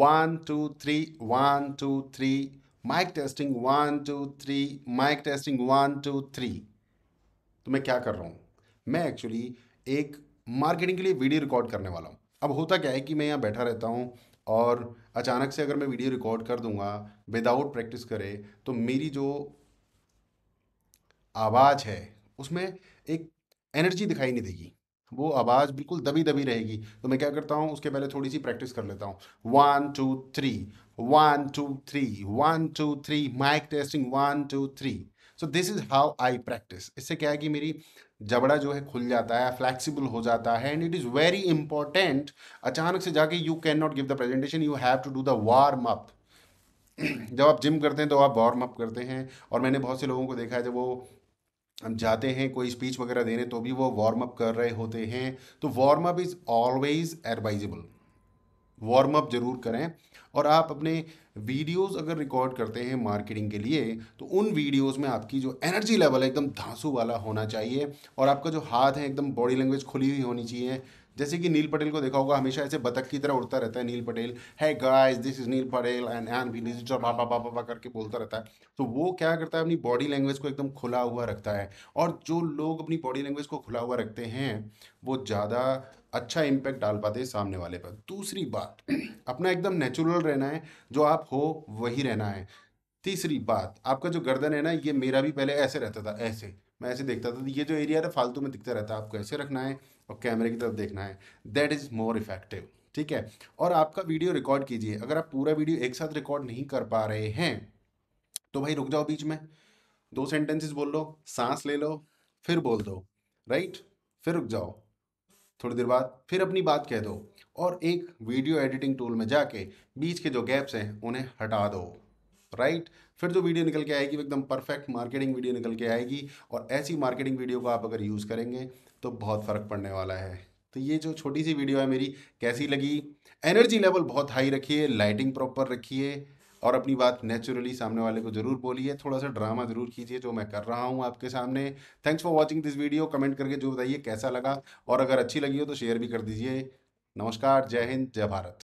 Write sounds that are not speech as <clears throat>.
One, two, three, one, two, three. Mic testing one two three mic testing one two three तो मैं क्या कर रहा हूँ मैं एक्चुअली एक मार्केटिंग के लिए वीडियो रिकॉर्ड करने वाला हूँ अब होता क्या है कि मैं यहाँ बैठा रहता हूँ और अचानक से अगर मैं वीडियो रिकॉर्ड कर दूंगा विदाउट प्रैक्टिस करे तो मेरी जो आवाज़ है उसमें एक एनर्जी दिखाई नहीं देगी वो आवाज़ बिल्कुल दबी दबी रहेगी तो मैं क्या करता हूँ उसके पहले थोड़ी सी प्रैक्टिस कर लेता हूँ one two three one two three one two three mic testing one two three so this is how I practise इससे क्या है कि मेरी जबड़ा जो है खुल जाता है फ्लैक्सीबल हो जाता है and it is very important अचानक से जाके you can not give the presentation you have to do the warm up जब आप जिम करते हैं तो आप वार्म अप करते हैं और मैंने बहुत से लोगों को देखा है जब वो हम जाते हैं कोई स्पीच वगैरह देने तो भी वो वार्म अप कर रहे होते हैं तो warm up is always advisable warm up जरूर करें और आप अपने वीडियोस अगर रिकॉर्ड करते हैं मार्केटिंग के लिए तो उन वीडियोस में आपकी जो एनर्जी लेवल है एकदम धांसू वाला होना चाहिए और आपका जो हाथ है एकदम बॉडी लैंग्वेज खुली हुई होनी चाहिए जैसे कि नील पटेल को देखा होगा हमेशा ऐसे बतख की तरह उड़ता रहता है Neel Patel hi guys this is Neel Patel and and भी बा करके बोलता रहता है तो वो क्या करता है अपनी बॉडी लैंग्वेज को एकदम खुला हुआ रखता है और जो लोग अपनी बॉडी लैंग्वेज को खुला हुआ रखते हैं वो ज़्यादा अच्छा इम्पैक्ट डाल पाते हैं सामने वाले पर दूसरी बात <clears throat> अपना एकदम नेचुरल रहना है जो आप हो वही रहना है तीसरी बात आपका जो गर्दन है ना ये मेरा भी पहले ऐसे रहता था ऐसे मैं ऐसे देखता था ये जो एरिया था फालतू में दिखता रहता है आपको ऐसे रखना है और कैमरे की तरफ देखना है दैट इज़ मोर इफेक्टिव ठीक है और आपका वीडियो रिकॉर्ड कीजिए अगर आप पूरा वीडियो एक साथ रिकॉर्ड नहीं कर पा रहे हैं तो भाई रुक जाओ बीच में दो सेंटेंसेस बोल लो सांस ले लो फिर बोल दो राइट फिर रुक जाओ थोड़ी देर बाद फिर अपनी बात कह दो और एक वीडियो एडिटिंग टूल में जाके बीच के जो गैप्स हैं उन्हें हटा दो राइट right? फिर जो वीडियो निकल के आएगी वो एकदम परफेक्ट मार्केटिंग वीडियो निकल के आएगी और ऐसी मार्केटिंग वीडियो को आप अगर यूज़ करेंगे तो बहुत फ़र्क पड़ने वाला है तो ये जो छोटी सी वीडियो है मेरी कैसी लगी एनर्जी लेवल बहुत हाई रखिए लाइटिंग प्रॉपर रखिए और अपनी बात नेचुरली सामने वाले को जरूर बोलिए थोड़ा सा ड्रामा जरूर कीजिए जो मैं कर रहा हूँ आपके सामने thanks for watching this video comment करके जो बताइए कैसा लगा और अगर अच्छी लगी हो तो शेयर भी कर दीजिए नमस्कार जय हिंद जय भारत